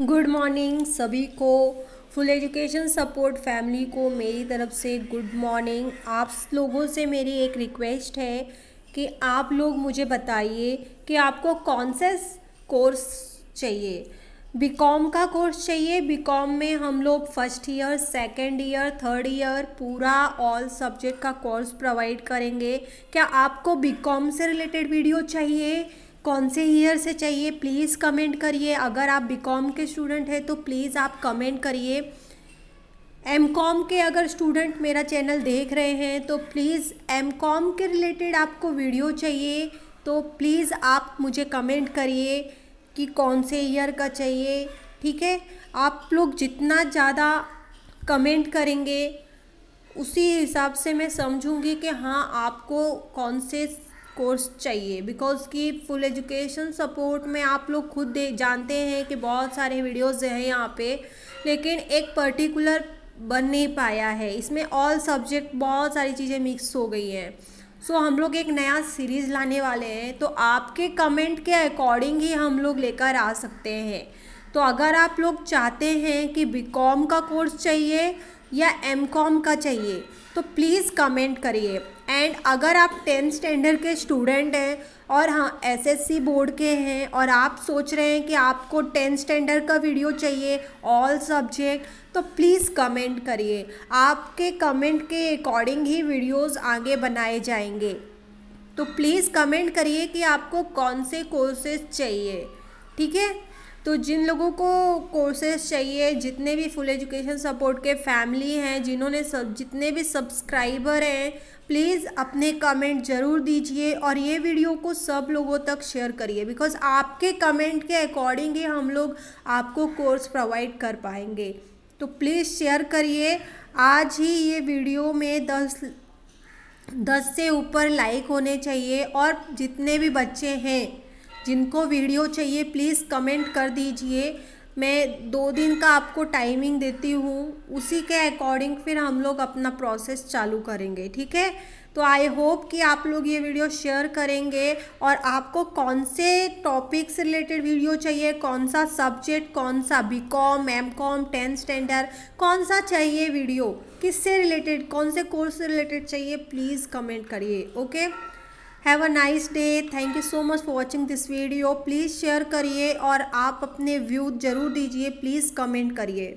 good morning सभी को full education support family को मेरी तरफ से गुड मॉर्निंग आप लोगों से मेरी एक रिक्वेस्ट है कि आप लोग मुझे बताइए कि आपको कौन सा कोर्स चाहिए बीकॉम का कोर्स चाहिए बीकॉम में हम लोग first year second year third year पूरा ऑल सब्जेक्ट का कोर्स प्रोवाइड करेंगे क्या आपको बीकॉम से रिलेटेड वीडियो चाहिए कौन से ईयर से चाहिए प्लीज़ कमेंट करिए अगर आप बीकॉम के स्टूडेंट हैं तो प्लीज़ आप कमेंट करिए एम कॉम के अगर स्टूडेंट मेरा चैनल देख रहे हैं तो प्लीज़ एम कॉम के रिलेटेड आपको वीडियो चाहिए तो प्लीज़ आप मुझे कमेंट करिए कि कौन से ईयर का चाहिए ठीक है आप लोग जितना ज़्यादा कमेंट करेंगे उसी हिसाब से मैं समझूंगी कि हाँ आपको कौन से कोर्स चाहिए बिकॉज़ कि फुल एजुकेशन सपोर्ट में आप लोग खुद दे जानते हैं कि बहुत सारे वीडियोस हैं यहाँ पे लेकिन एक पर्टिकुलर बन नहीं पाया है इसमें ऑल सब्जेक्ट बहुत सारी चीज़ें मिक्स हो गई हैं सो so, हम लोग एक नया सीरीज़ लाने वाले हैं तो आपके कमेंट के अकॉर्डिंग ही हम लोग लेकर आ सकते हैं तो अगर आप लोग चाहते हैं कि बी का कोर्स चाहिए या एम कॉम का चाहिए तो प्लीज़ कमेंट करिए एंड अगर आप टेंथ स्टैंडर्ड के स्टूडेंट हैं और हाँ एस सी बोर्ड के हैं और आप सोच रहे हैं कि आपको टेंथ स्टैंडर्ड का वीडियो चाहिए ऑल सब्जेक्ट तो प्लीज़ कमेंट करिए आपके कमेंट के अकॉर्डिंग ही वीडियोस आगे बनाए जाएंगे तो प्लीज़ कमेंट करिए कि आपको कौन से कोर्सेज चाहिए ठीक है तो जिन लोगों को कोर्सेज चाहिए जितने भी फुल एजुकेशन सपोर्ट के फैमिली हैं जिन्होंने सब जितने भी सब्सक्राइबर हैं प्लीज़ अपने कमेंट ज़रूर दीजिए और ये वीडियो को सब लोगों तक शेयर करिए बिकॉज़ आपके कमेंट के अकॉर्डिंग ही हम लोग आपको कोर्स प्रोवाइड कर पाएंगे तो प्लीज़ शेयर करिए आज ही ये वीडियो में दस दस से ऊपर लाइक होने चाहिए और जितने भी बच्चे हैं जिनको वीडियो चाहिए प्लीज़ कमेंट कर दीजिए मैं दो दिन का आपको टाइमिंग देती हूँ उसी के अकॉर्डिंग फिर हम लोग अपना प्रोसेस चालू करेंगे ठीक है तो आई होप कि आप लोग ये वीडियो शेयर करेंगे और आपको कौन से टॉपिक से रिलेटेड वीडियो चाहिए कौन सा सब्जेक्ट कौन सा BCom MCom tenth standard कौन सा चाहिए वीडियो किससे रिलेटेड कौन से कोर्स से रिलेटेड चाहिए प्लीज़ कमेंट करिए okay have a nice day thank you so much for watching this video please share करिए और आप अपने व्यू ज़रूर दीजिए प्लीज़ कमेंट करिए